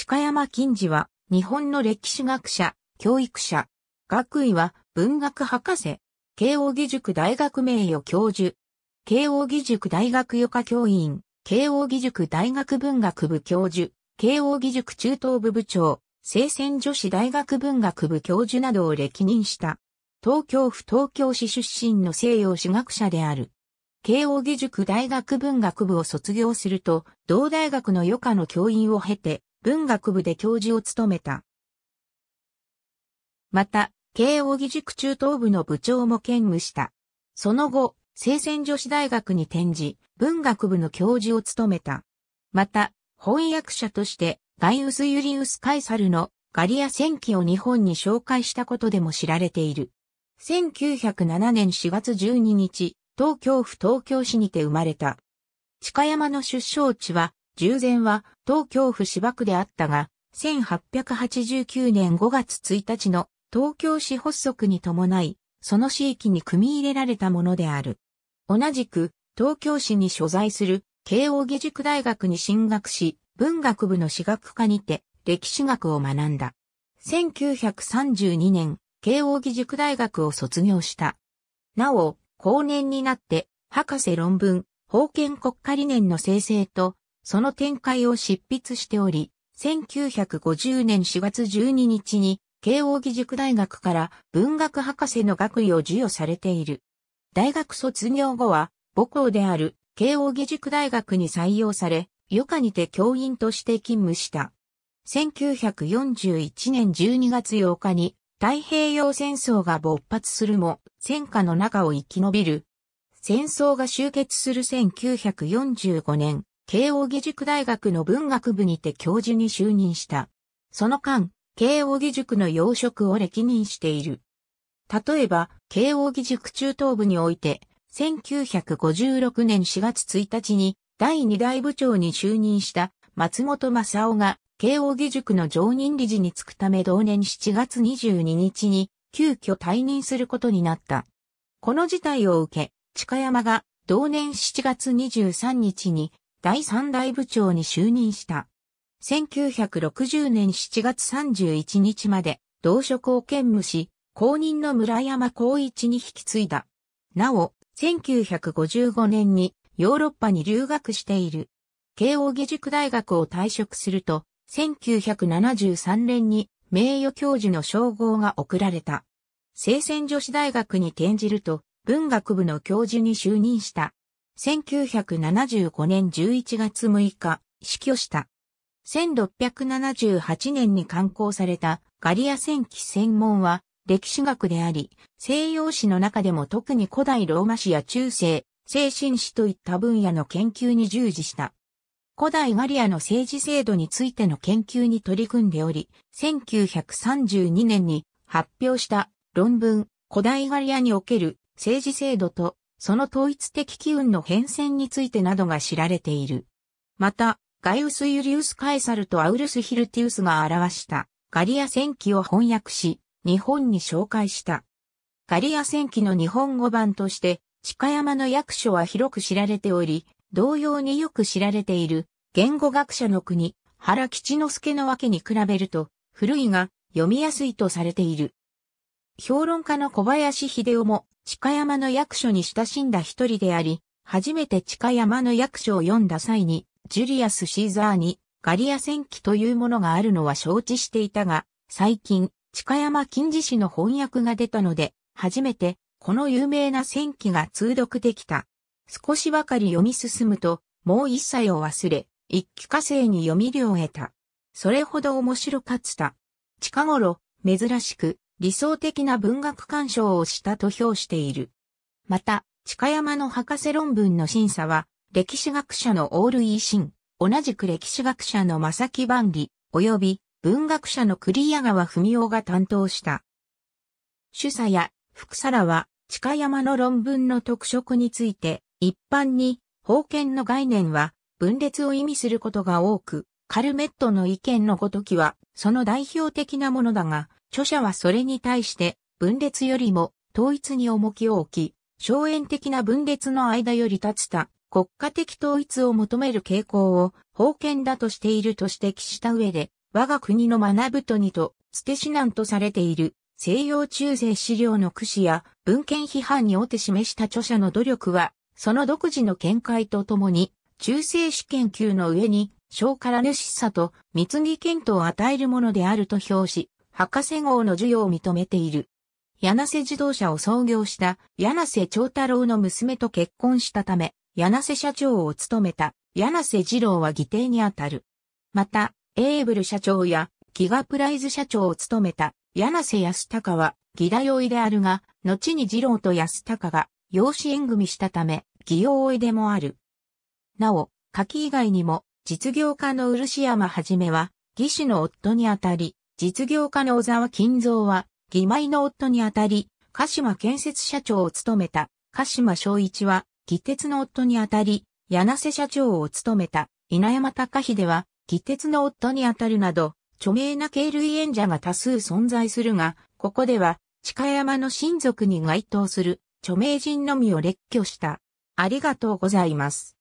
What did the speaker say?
近山金次は、日本の歴史学者、教育者。学位は、文学博士。慶應義塾大学名誉教授。慶應義塾大学予科教員。慶應義塾大学文学部教授。慶應義塾中等部部長。聖戦女子大学文学部教授などを歴任した。東京府東京市出身の西洋史学者である。慶應義塾大学文学部を卒業すると、同大学の余科の教員を経て、文学部で教授を務めた。また、慶応義塾中等部の部長も兼務した。その後、聖戦女子大学に転じ、文学部の教授を務めた。また、翻訳者として、ガイウス・ユリウス・カイサルのガリア戦記を日本に紹介したことでも知られている。1907年4月12日、東京府東京市にて生まれた。近山の出生地は従前は東京府芝区であったが、1889年5月1日の東京市発足に伴い、その市域に組み入れられたものである。同じく、東京市に所在する慶応義塾大学に進学し、文学部の私学科にて歴史学を学んだ。1932年、慶応義塾大学を卒業した。なお、後年になって、博士論文、封建国家理念の生成と、その展開を執筆しており、1950年4月12日に、慶応義塾大学から文学博士の学位を授与されている。大学卒業後は、母校である慶応義塾大学に採用され、余暇にて教員として勤務した。1941年12月8日に太平洋戦争が勃発するも戦火の中を生き延びる。戦争が終結する1945年、慶応義塾大学の文学部にて教授に就任した。その間、慶応義塾の要職を歴任している。例えば、慶応義塾中等部において、1956年4月1日に第2代部長に就任した松本正夫が慶応義塾の常任理事に就くため同年7月22日に急遽退任することになった。この事態を受け、近山が同年7月23日に第三大部長に就任した。1960年7月31日まで同職を兼務し、公認の村山光一に引き継いだ。なお、1955年にヨーロッパに留学している。慶応義塾大学を退職すると、1973年に名誉教授の称号が贈られた。聖戦女子大学に転じると、文学部の教授に就任した。1975年11月6日、死去した。1678年に刊行されたガリア戦記専門は歴史学であり、西洋史の中でも特に古代ローマ史や中世、精神史といった分野の研究に従事した。古代ガリアの政治制度についての研究に取り組んでおり、1932年に発表した論文、古代ガリアにおける政治制度とその統一的機運の変遷についてなどが知られている。また、ガイウス・ユリウス・カエサルとアウルス・ヒルティウスが表したガリア戦記を翻訳し、日本に紹介した。ガリア戦記の日本語版として、近山の役所は広く知られており、同様によく知られている言語学者の国、原吉之助のわけに比べると、古いが読みやすいとされている。評論家の小林秀夫も、近山の役所に親しんだ一人であり、初めて近山の役所を読んだ際に、ジュリアス・シーザーに、ガリア戦記というものがあるのは承知していたが、最近、近山近似氏の翻訳が出たので、初めて、この有名な戦記が通読できた。少しばかり読み進むと、もう一切を忘れ、一気化成に読み量を得た。それほど面白かった。近頃、珍しく、理想的な文学鑑賞をしたと評している。また、近山の博士論文の審査は、歴史学者のオールイーシン、同じく歴史学者の正木万里、及び文学者の栗谷川文夫が担当した。主査や副査らは、近山の論文の特色について、一般に、封建の概念は、分裂を意味することが多く、カルメットの意見のごときは、その代表的なものだが、著者はそれに対して分裂よりも統一に重きを置き、荘園的な分裂の間より立つた国家的統一を求める傾向を封建だとしていると指摘した上で、我が国の学ぶとにと、捨て指南とされている西洋中世資料の駆使や文献批判におて示した著者の努力は、その独自の見解とともに、中世史研究の上に、小から主さと、貢ぎ検討を与えるものであると評し、博士号の授与を認めている。柳瀬自動車を創業した柳瀬長太郎の娘と結婚したため、柳瀬社長を務めた柳瀬二郎は議定にあたる。また、エーブル社長やギガプライズ社長を務めた柳瀬康隆は義太追いであるが、後に二郎と康隆が養子縁組したため、義用追いでもある。なお、柿以外にも実業家の漆山はじめは義士の夫にあたり、実業家の小沢金蔵は、義妹の夫にあたり、鹿島建設社長を務めた、鹿島正一は、義鉄の夫にあたり、柳瀬社長を務めた、稲山隆秀は、義鉄の夫にあたるなど、著名な系類演者が多数存在するが、ここでは、近山の親族に該当する著名人のみを列挙した。ありがとうございます。